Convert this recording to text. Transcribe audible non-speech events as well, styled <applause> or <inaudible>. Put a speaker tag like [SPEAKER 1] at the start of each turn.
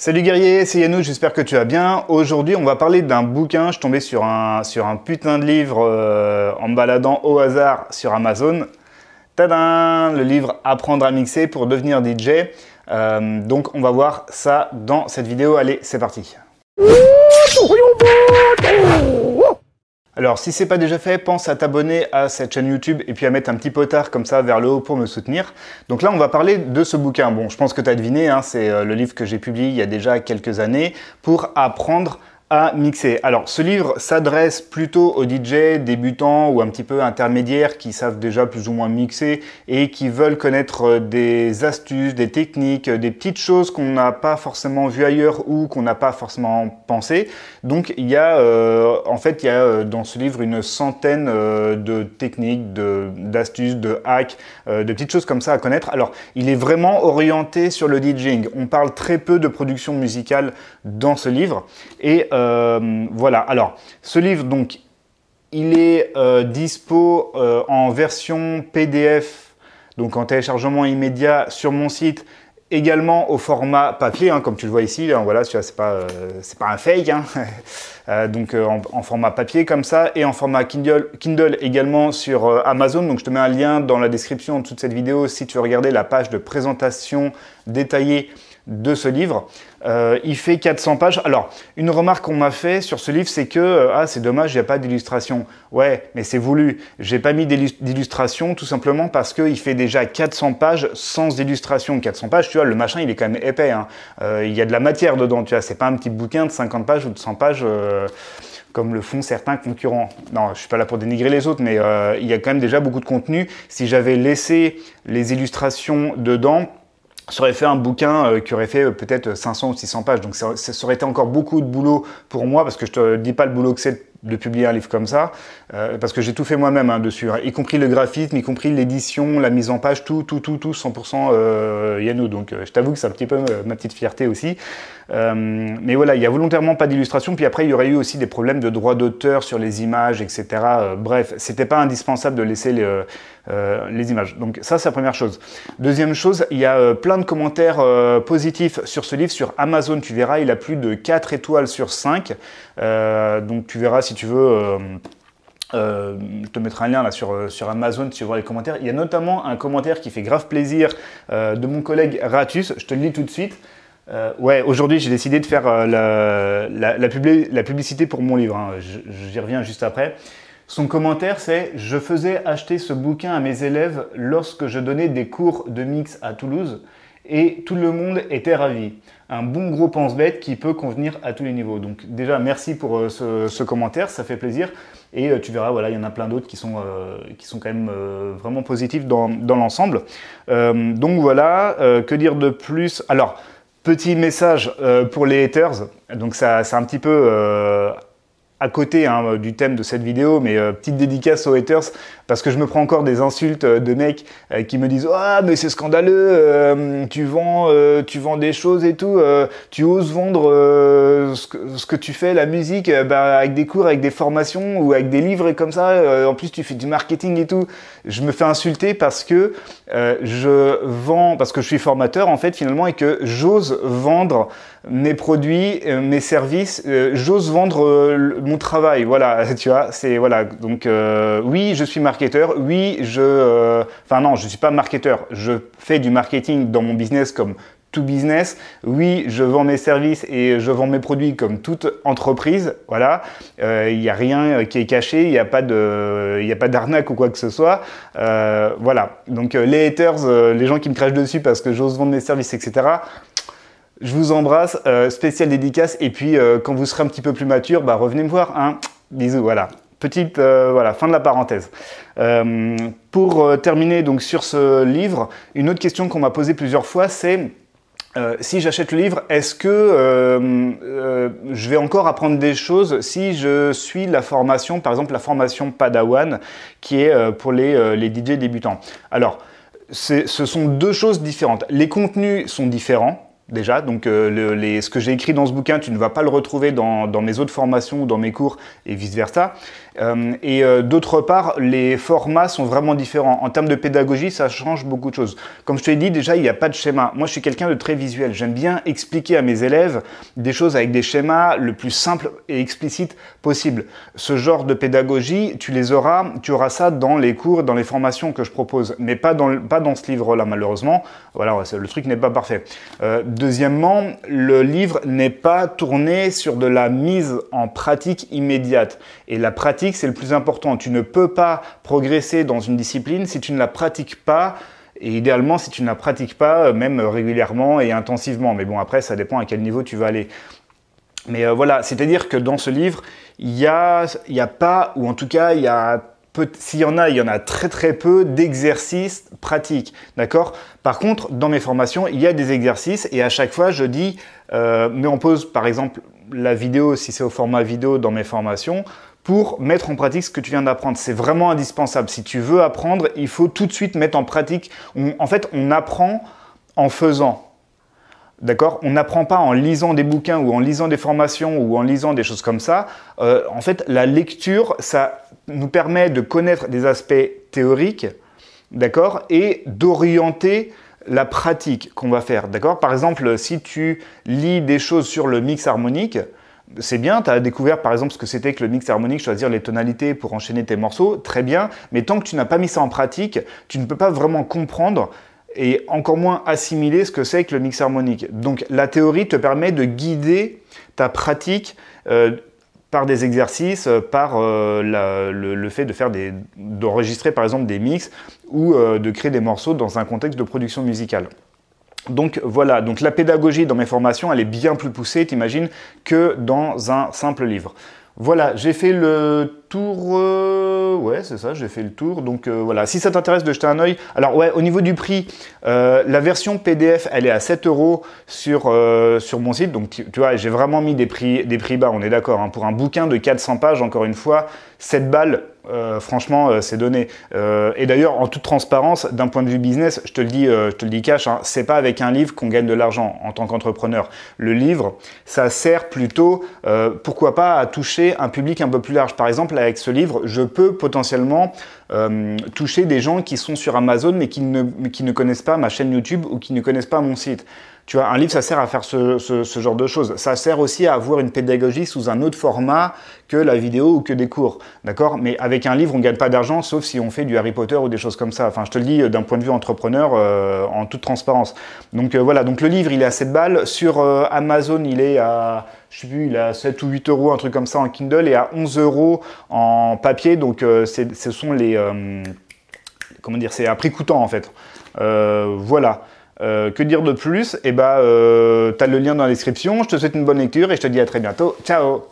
[SPEAKER 1] Salut guerrier, c'est Yannou, j'espère que tu vas bien. Aujourd'hui, on va parler d'un bouquin. Je suis tombé sur un, sur un putain de livre euh, en me baladant au hasard sur Amazon. Tadam Le livre Apprendre à mixer pour devenir DJ. Euh, donc, on va voir ça dans cette vidéo. Allez, c'est parti. Alors si c'est pas déjà fait, pense à t'abonner à cette chaîne YouTube et puis à mettre un petit potard comme ça vers le haut pour me soutenir. Donc là on va parler de ce bouquin. Bon je pense que tu as deviné, hein, c'est euh, le livre que j'ai publié il y a déjà quelques années pour apprendre à mixer. Alors ce livre s'adresse plutôt aux DJ débutants ou un petit peu intermédiaires qui savent déjà plus ou moins mixer et qui veulent connaître euh, des astuces, des techniques, euh, des petites choses qu'on n'a pas forcément vu ailleurs ou qu'on n'a pas forcément pensé. Donc il y a euh, en fait il y a dans ce livre une centaine de techniques, d'astuces, de, hacks, de petites choses comme ça à connaître. Alors il est vraiment orienté sur le DJing. On parle très peu de production musicale dans ce livre et euh, voilà, alors, ce livre, donc, il est euh, dispo euh, en version PDF, donc en téléchargement immédiat sur mon site également au format papier, hein, comme tu le vois ici, hein, voilà, c'est pas, pas un fake, hein. <laughs> donc en, format papier comme ça, et en format Kindle, Kindle également sur Amazon, donc je te mets un lien dans la description de toute cette vidéo si tu veux regarder la page de présentation détaillée de ce livre. Euh, il fait 400 pages. Alors, une remarque qu'on m'a fait sur ce livre, c'est que euh, ah, c'est dommage, il n'y a pas d'illustration. Ouais, mais c'est voulu. J'ai pas mis d'illustration tout simplement parce qu'il fait déjà 400 pages sans illustration. 400 pages, tu vois, le machin, il est quand même épais. Hein. Euh, il y a de la matière dedans, tu vois. C'est pas un petit bouquin de 50 pages ou de 100 pages comme le font certains concurrents. Non, je suis pas là pour dénigrer les autres, mais il y a quand même déjà beaucoup de contenu. Si j'avais laissé les illustrations dedans, ça aurait fait un bouquin euh, qui aurait fait euh, peut-être 500 euh, ou 600 pages. Donc ça, aurait été encore beaucoup de boulot pour moi, parce que je te dis pas le boulot que c'est de publier un livre comme ça, parce que j'ai tout fait moi-même hein, dessus, hein, y compris le graphisme, y compris l'édition, la mise en page, tout, tout, tout, tout, 100% euh, Yannou. Donc je t'avoue que c'est un petit peu ma petite fierté aussi. Euh, mais voilà, il n'y a volontairement pas d'illustration. Puis après, il y aurait eu aussi des problèmes de droit d'auteur sur les images, etc. Euh, bref, bref, n'était pas indispensable de laisser euh, les, images. Donc ça, c'est la première chose. Deuxième chose, il y a plein de commentaires positifs sur ce livre. Sur Amazon, tu verras, il a plus de 4 étoiles sur 5. donc tu verras si tu veux... je te mettrai un lien là sur, Amazon si tu vois les commentaires. Il y a notamment un commentaire qui fait grave plaisir de mon collègue Ratus. Je te le lis tout de suite. Euh, ouais, aujourd'hui j'ai décidé de faire euh, la, publicité pour mon livre, hein. j'y reviens juste après. Son commentaire c'est « Je faisais acheter ce bouquin à mes élèves lorsque je donnais des cours de mix à Toulouse et tout le monde était ravi. Un bon gros pense-bête qui peut convenir à tous les niveaux. Donc déjà, merci pour euh, ce, commentaire, ça fait plaisir. Et tu verras, voilà, il y en a plein d'autres qui, sont qui sont quand même vraiment positifs dans, dans l'ensemble. donc voilà, que dire de plus Alors, Petit message euh, pour les haters, donc ça, c'est un petit peu euh, à côté hein, euh, du thème de cette vidéo, mais euh, petite dédicace aux haters, parce que je me prends encore des insultes euh, de mecs qui me disent « Ah, mais c'est scandaleux, tu, vends, tu vends des choses et tout, tu oses vendre ce que, tu fais, la musique, bah, avec des cours, avec des formations ou avec des livres et comme ça, en plus tu fais du marketing et tout. » Je me fais insulter parce que je vends, parce que je suis formateur en fait finalement, et que j'ose vendre mes produits, mes services, j'ose vendre mon travail, voilà, <laughs> tu vois, c'est voilà. Donc euh, oui, je suis marketeur, oui, je, euh, enfin non, je suis pas marketeur, je fais du marketing dans mon business comme tout business. Oui, je vends mes services et je vends mes produits comme toute entreprise. Voilà, euh, il n'y a rien qui est caché, il n'y a pas de, il a pas d'arnaque ou quoi que ce soit. voilà. Donc les haters, les gens qui me crachent dessus parce que j'ose vendre mes services, etc. Je vous embrasse, euh, spécial dédicace, et puis euh, quand vous serez un petit peu plus mature, bah, revenez me voir. Hein. Bisous, voilà. Petite euh, voilà, fin de la parenthèse. pour terminer donc sur ce livre, une autre question qu'on m'a posée plusieurs fois, c'est si j'achète le livre, est-ce que je vais encore apprendre des choses si je suis la formation, par exemple la formation Padawan, qui est pour les, les, DJ débutants Alors, ce sont deux choses différentes. Les contenus sont différents, déjà. Donc euh, les, ce que j'ai écrit dans ce bouquin, tu ne vas pas le retrouver dans, mes autres formations ou dans mes cours et vice-versa. Euh, et euh, d'autre part, les formats sont vraiment différents. En termes de pédagogie, ça change beaucoup de choses. Comme je te l'ai dit, déjà, il n'y a pas de schéma. Moi, je suis quelqu'un de très visuel. J'aime bien expliquer à mes élèves des choses avec des schémas le plus simple et explicite possible. Ce genre de pédagogie, tu les auras, tu auras ça dans les cours, dans les formations que je propose, mais pas dans, pas dans ce livre-là, malheureusement. Voilà, le truc n'est pas parfait Deuxièmement, le livre n'est pas tourné sur de la mise en pratique immédiate. Et la pratique, c'est le plus important. Tu ne peux pas progresser dans une discipline si tu ne la pratiques pas. Et idéalement, si tu ne la pratiques pas, euh, même régulièrement et intensivement. Mais bon, après, ça dépend à quel niveau tu vas aller. Mais euh, voilà, c'est-à-dire que dans ce livre, il n'y a, y a pas, ou en tout cas, il y a s'il y en a, il y en a très très peu d'exercices pratiques, d'accord Par contre, dans mes formations, il y a des exercices et à chaque fois, je dis, euh, mais on pose par exemple la vidéo, si c'est au format vidéo dans mes formations, pour mettre en pratique ce que tu viens d'apprendre. C'est vraiment indispensable. Si tu veux apprendre, il faut tout de suite mettre en pratique. en fait, on apprend en faisant. D'accord On n'apprend pas en lisant des bouquins ou en lisant des formations ou en lisant des choses comme ça. Euh, en fait, la lecture, ça nous permet de connaître des aspects théoriques, d'accord Et d'orienter la pratique qu'on va faire, d'accord Par exemple, si tu lis des choses sur le mix harmonique, c'est bien, tu as découvert par exemple ce que c'était que le mix harmonique, choisir les tonalités pour enchaîner tes morceaux, très bien, mais tant que tu n'as pas mis ça en pratique, tu ne peux pas vraiment comprendre et encore moins assimiler ce que c'est que le mix harmonique. Donc la théorie te permet de guider ta pratique euh, par des exercices, euh, par euh, le, fait de faire d'enregistrer par exemple des mix ou de créer des morceaux dans un contexte de production musicale. Donc voilà, donc la pédagogie dans mes formations, elle est bien plus poussée, t'imagines, que dans un simple livre. Voilà, j'ai fait le tour. Euh, ouais, c'est ça, j'ai fait le tour. Donc euh, voilà, si ça t'intéresse de jeter un oeil. Alors ouais, au niveau du prix, euh, la version PDF, elle est à 7 euros sur, sur mon site. Donc tu, vois, j'ai vraiment mis des prix, des prix bas, on est d'accord. Hein. Pour un bouquin de 400 pages, encore une fois, 7 balles, franchement, c'est donné. et d'ailleurs, en toute transparence, d'un point de vue business, je te le dis, je te le dis cash, hein, c'est pas avec un livre qu'on gagne de l'argent en tant qu'entrepreneur. Le livre, ça sert plutôt, pourquoi pas, à toucher un public un peu plus large. Par exemple, avec ce livre, je peux potentiellement euh, toucher des gens qui sont sur Amazon mais qui ne connaissent pas ma chaîne YouTube ou qui ne connaissent pas mon site. Tu vois, un livre, ça sert à faire ce, genre de choses. Ça sert aussi à avoir une pédagogie sous un autre format que la vidéo ou que des cours. D'accord Mais avec un livre, on ne gagne pas d'argent, sauf si on fait du Harry Potter ou des choses comme ça. Enfin, je te le dis euh, d'un point de vue entrepreneur, euh, en toute transparence. Donc euh, voilà, donc le livre, il est à 7 balles. Sur Amazon, il est à je sais plus, il à 7 ou 8 euros, un truc comme ça en Kindle, et à 11 euros en papier. Donc, ce sont les. comment dire C'est à prix coûtant, en fait. voilà. Euh, que dire de plus Eh ben, euh, t'as le lien dans la description. Je te souhaite une bonne lecture et je te dis à très bientôt. Ciao